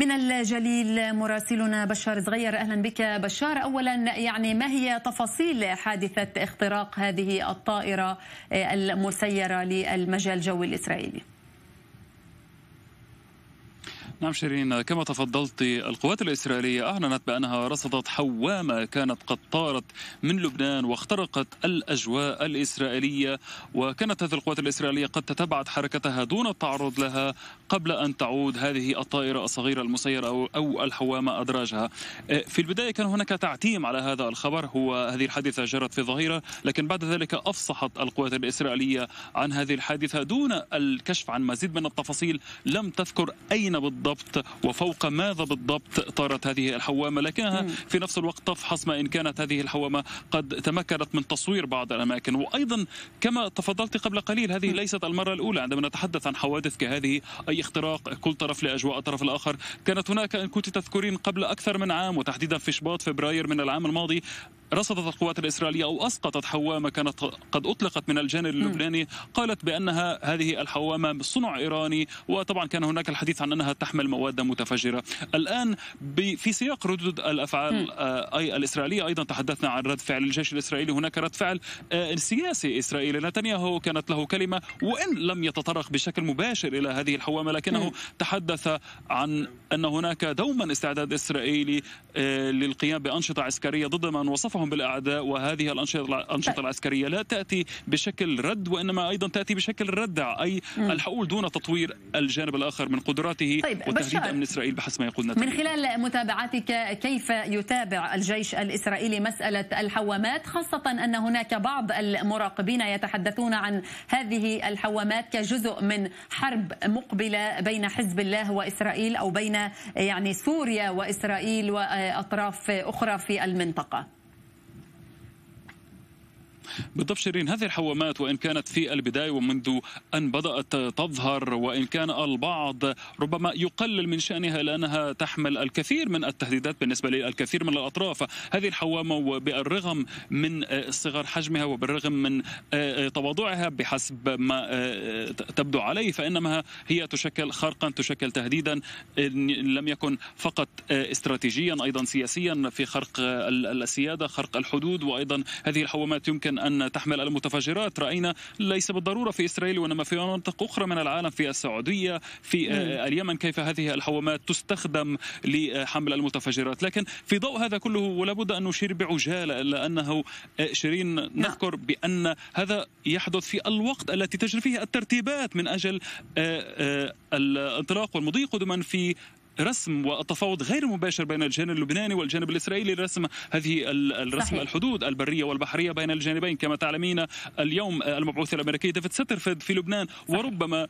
من الجليل مراسلنا بشار صغير اهلا بك بشار اولا يعني ما هي تفاصيل حادثه اختراق هذه الطائره المسيره للمجال الجوي الاسرائيلي؟ نعم شيرين كما تفضلت القوات الإسرائيلية أعلنت بأنها رصدت حوامة كانت قد طارت من لبنان واخترقت الأجواء الإسرائيلية وكانت هذه القوات الإسرائيلية قد تتبعت حركتها دون التعرض لها قبل أن تعود هذه الطائرة الصغيرة المسيرة أو, الحوامة أدراجها إيه، في البداية كان هناك تعتيم على هذا الخبر هو هذه الحادثة جرت في ظهيرة لكن بعد ذلك أفصحت القوات الإسرائيلية عن هذه الحادثة دون الكشف عن مزيد من التفاصيل لم تذكر أين بالضبط بالضبط وفوق ماذا بالضبط طارت هذه الحوامة لكنها في نفس الوقت تفحص ما إن كانت هذه الحوامة قد تمكنت من تصوير بعض الأماكن وأيضا كما تفضلت قبل قليل هذه ليست المرة الأولى عندما نتحدث عن حوادث كهذه أي اختراق كل طرف لأجواء الطرف الآخر كانت هناك إن كنت تذكرين قبل أكثر من عام وتحديدا في شباط فبراير من العام الماضي رصدت القوات الإسرائيلية أو أسقطت حوامة كانت قد أطلقت من الجانب اللبناني قالت بأنها هذه الحوامة صنع إيراني وطبعا كان هناك الحديث عن أنها تحمل مواد متفجرة الآن في سياق ردود الأفعال آه، أي الإسرائيلية أيضا تحدثنا عن رد فعل الجيش الإسرائيلي هناك رد فعل آه، سياسي إسرائيلي نتنياهو كانت له كلمة وإن لم يتطرق بشكل مباشر إلى هذه الحوامة لكنه تحدث عن أن هناك دوما استعداد إسرائيلي آه، للقيام بأنشطة عسكرية ضد من وصف تكافهم بالاعداء وهذه الانشطه العسكريه لا تاتي بشكل رد وانما ايضا تاتي بشكل ردع اي الحقول دون تطوير الجانب الاخر من قدراته طيب وتهديد امن اسرائيل بحسب ما يقول نتنياهو من خلال متابعتك كيف يتابع الجيش الاسرائيلي مساله الحوامات خاصه ان هناك بعض المراقبين يتحدثون عن هذه الحوامات كجزء من حرب مقبله بين حزب الله واسرائيل او بين يعني سوريا واسرائيل واطراف اخرى في المنطقه بالضبط شيرين هذه الحوامات وإن كانت في البداية ومنذ أن بدأت تظهر وإن كان البعض ربما يقلل من شأنها لأنها تحمل الكثير من التهديدات بالنسبة للكثير من الأطراف هذه الحوامة وبالرغم من آه، صغر حجمها وبالرغم من آه، آه، تواضعها بحسب ما تبدو عليه فإنما هي تشكل خرقا تشكل تهديدا لم يكن فقط استراتيجيا أيضا سياسيا في خرق السيادة خرق الحدود وأيضا هذه الحوامات يمكن أن تحمل المتفجرات رأينا ليس بالضرورة في إسرائيل وإنما في مناطق أخرى من العالم في السعودية في آه، اليمن كيف هذه الحوامات تستخدم لحمل المتفجرات لكن في ضوء هذا كله ولا بد أن نشير بعجالة إلا أنه آه، شيرين نعم. نذكر بأن هذا يحدث في الوقت التي تجري فيه الترتيبات من أجل آه، الانطلاق والمضي قدما في رسم والتفاوض غير مباشر بين الجانب اللبناني والجانب الاسرائيلي لرسم هذه الرسم صحيح. الحدود البريه والبحريه بين الجانبين كما تعلمين اليوم المبعوث الامريكي ديفيد سترفيد في لبنان صحيح. وربما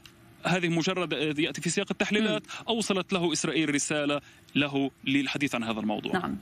هذه مجرد ياتي في سياق التحليلات اوصلت له اسرائيل رساله له للحديث عن هذا الموضوع نعم.